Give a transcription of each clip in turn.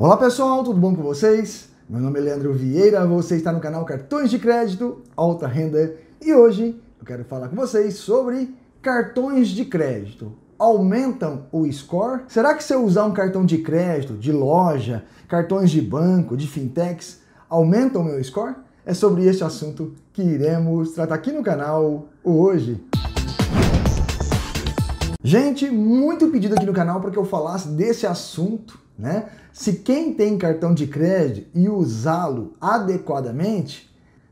Olá pessoal, tudo bom com vocês? Meu nome é Leandro Vieira, você está no canal Cartões de Crédito Alta Renda e hoje eu quero falar com vocês sobre cartões de crédito. Aumentam o score? Será que se eu usar um cartão de crédito, de loja, cartões de banco, de fintechs, aumentam o meu score? É sobre este assunto que iremos tratar aqui no canal hoje. Gente, muito pedido aqui no canal para que eu falasse desse assunto né? Se quem tem cartão de crédito e usá-lo adequadamente,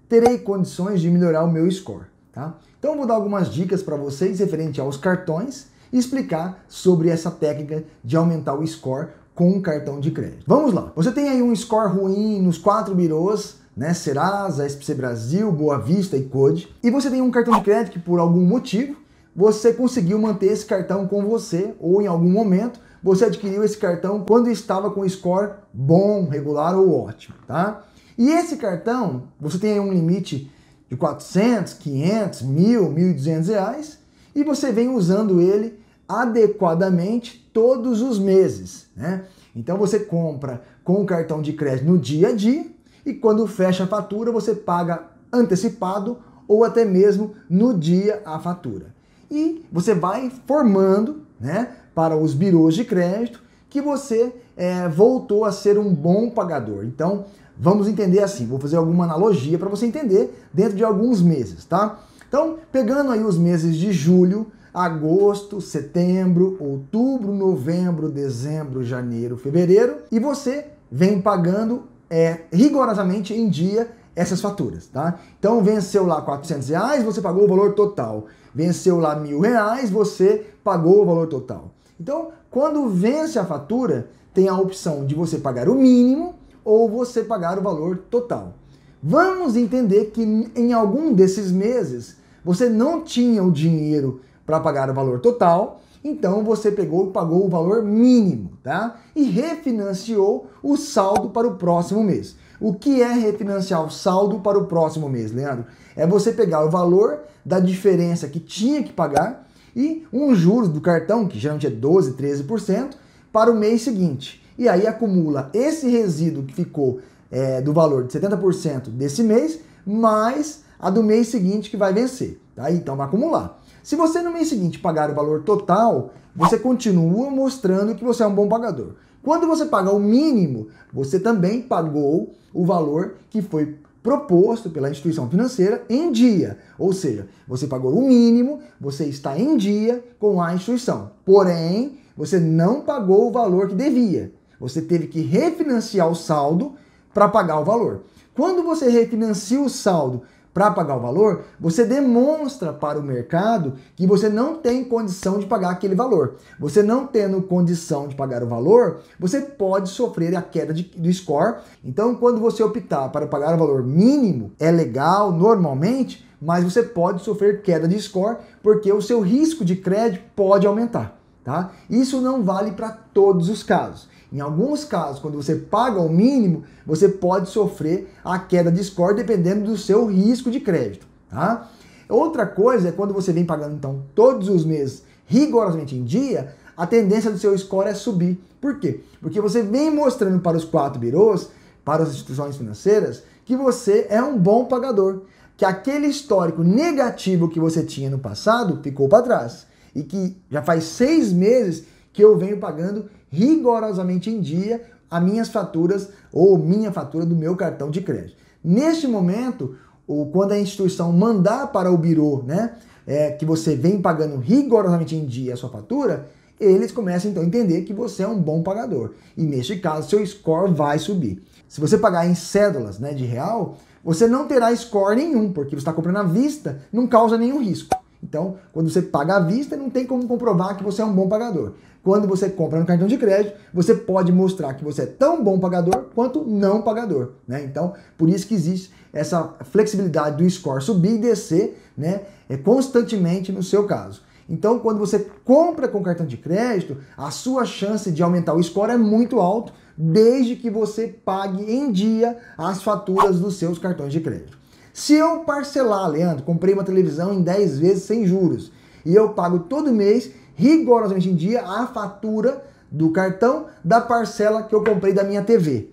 terei condições de melhorar o meu score, tá? Então vou dar algumas dicas para vocês referente aos cartões e explicar sobre essa técnica de aumentar o score com um cartão de crédito. Vamos lá. Você tem aí um score ruim nos quatro birôs, né? Serasa, SPC Brasil, Boa Vista e Code. E você tem um cartão de crédito que por algum motivo você conseguiu manter esse cartão com você ou em algum momento você adquiriu esse cartão quando estava com score bom, regular ou ótimo, tá? E esse cartão, você tem um limite de 400, 500, 1.000, 1.200 reais e você vem usando ele adequadamente todos os meses, né? Então você compra com o cartão de crédito no dia a dia e quando fecha a fatura você paga antecipado ou até mesmo no dia a fatura. E você vai formando, né, para os birôs de crédito que você é, voltou a ser um bom pagador. Então, vamos entender assim. Vou fazer alguma analogia para você entender dentro de alguns meses, tá? Então, pegando aí os meses de julho, agosto, setembro, outubro, novembro, dezembro, janeiro, fevereiro, e você vem pagando é, rigorosamente em dia essas faturas, tá? Então venceu lá 400 reais, você pagou o valor total. Venceu lá mil reais, você pagou o valor total. Então, quando vence a fatura, tem a opção de você pagar o mínimo ou você pagar o valor total. Vamos entender que em algum desses meses você não tinha o dinheiro para pagar o valor total, então você pegou e pagou o valor mínimo, tá? E refinanciou o saldo para o próximo mês. O que é refinanciar o saldo para o próximo mês, Leandro? É você pegar o valor da diferença que tinha que pagar e um juros do cartão, que geralmente é 12, 13%, para o mês seguinte. E aí acumula esse resíduo que ficou é, do valor de 70% desse mês, mais a do mês seguinte que vai vencer. Tá? Então vai acumular. Se você no mês seguinte pagar o valor total, você continua mostrando que você é um bom pagador. Quando você paga o mínimo, você também pagou o valor que foi proposto pela instituição financeira em dia. Ou seja, você pagou o mínimo, você está em dia com a instituição. Porém, você não pagou o valor que devia. Você teve que refinanciar o saldo para pagar o valor. Quando você refinancia o saldo para pagar o valor, você demonstra para o mercado que você não tem condição de pagar aquele valor. Você não tendo condição de pagar o valor, você pode sofrer a queda de, do score. Então, quando você optar para pagar o valor mínimo, é legal normalmente, mas você pode sofrer queda de score porque o seu risco de crédito pode aumentar. Tá? Isso não vale para todos os casos. Em alguns casos, quando você paga o mínimo, você pode sofrer a queda de score dependendo do seu risco de crédito, tá? Outra coisa é quando você vem pagando então todos os meses rigorosamente em dia, a tendência do seu score é subir. Por quê? Porque você vem mostrando para os quatro birôs, para as instituições financeiras, que você é um bom pagador, que aquele histórico negativo que você tinha no passado ficou para trás e que já faz seis meses que eu venho pagando rigorosamente em dia as minhas faturas ou minha fatura do meu cartão de crédito. Neste momento, ou quando a instituição mandar para o birô, né, é, que você vem pagando rigorosamente em dia a sua fatura, eles começam então a entender que você é um bom pagador. E neste caso, seu score vai subir. Se você pagar em cédulas né, de real, você não terá score nenhum, porque você está comprando à vista, não causa nenhum risco. Então, quando você paga à vista, não tem como comprovar que você é um bom pagador. Quando você compra no cartão de crédito, você pode mostrar que você é tão bom pagador quanto não pagador. Né? Então, por isso que existe essa flexibilidade do score subir e descer né? é constantemente no seu caso. Então, quando você compra com cartão de crédito, a sua chance de aumentar o score é muito alto, desde que você pague em dia as faturas dos seus cartões de crédito. Se eu parcelar, Leandro, comprei uma televisão em 10 vezes sem juros e eu pago todo mês, rigorosamente em dia, a fatura do cartão da parcela que eu comprei da minha TV.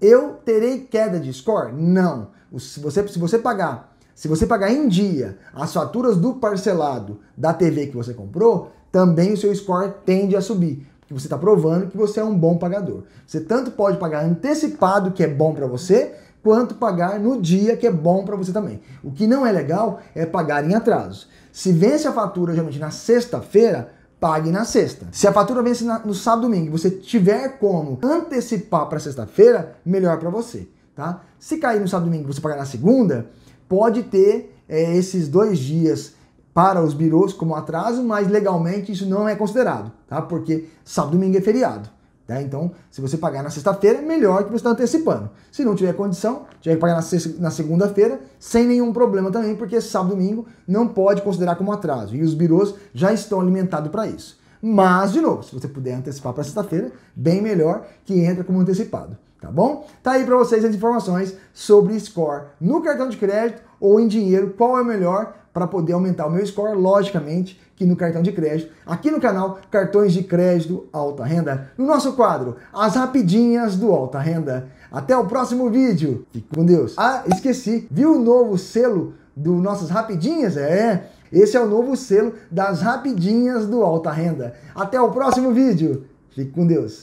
Eu terei queda de score? Não. Se você, se você pagar, se você pagar em dia as faturas do parcelado da TV que você comprou, também o seu score tende a subir. Porque você está provando que você é um bom pagador. Você tanto pode pagar antecipado, que é bom para você, quanto pagar no dia, que é bom para você também. O que não é legal é pagar em atraso. Se vence a fatura geralmente na sexta-feira, pague na sexta. Se a fatura vence na, no sábado domingo e você tiver como antecipar para sexta-feira, melhor para você, tá? Se cair no sábado domingo e você pagar na segunda, pode ter é, esses dois dias para os birôs como atraso, mas legalmente isso não é considerado, tá? Porque sábado domingo é feriado. Tá? Então, se você pagar na sexta-feira, melhor que você está antecipando. Se não tiver condição, tiver que pagar na, segunda-feira, sem nenhum problema também, porque sábado e domingo não pode considerar como atraso. E os birôs já estão alimentados para isso. Mas, de novo, se você puder antecipar para sexta-feira, bem melhor que entra como antecipado tá bom? Tá aí para vocês as informações sobre score no cartão de crédito ou em dinheiro, qual é o melhor para poder aumentar o meu score, logicamente, que no cartão de crédito, aqui no canal Cartões de Crédito Alta Renda, no nosso quadro As Rapidinhas do Alta Renda. Até o próximo vídeo. Fique com Deus. Ah, esqueci. Viu o novo selo do nossas rapidinhas? É. Esse é o novo selo das rapidinhas do Alta Renda. Até o próximo vídeo. Fique com Deus.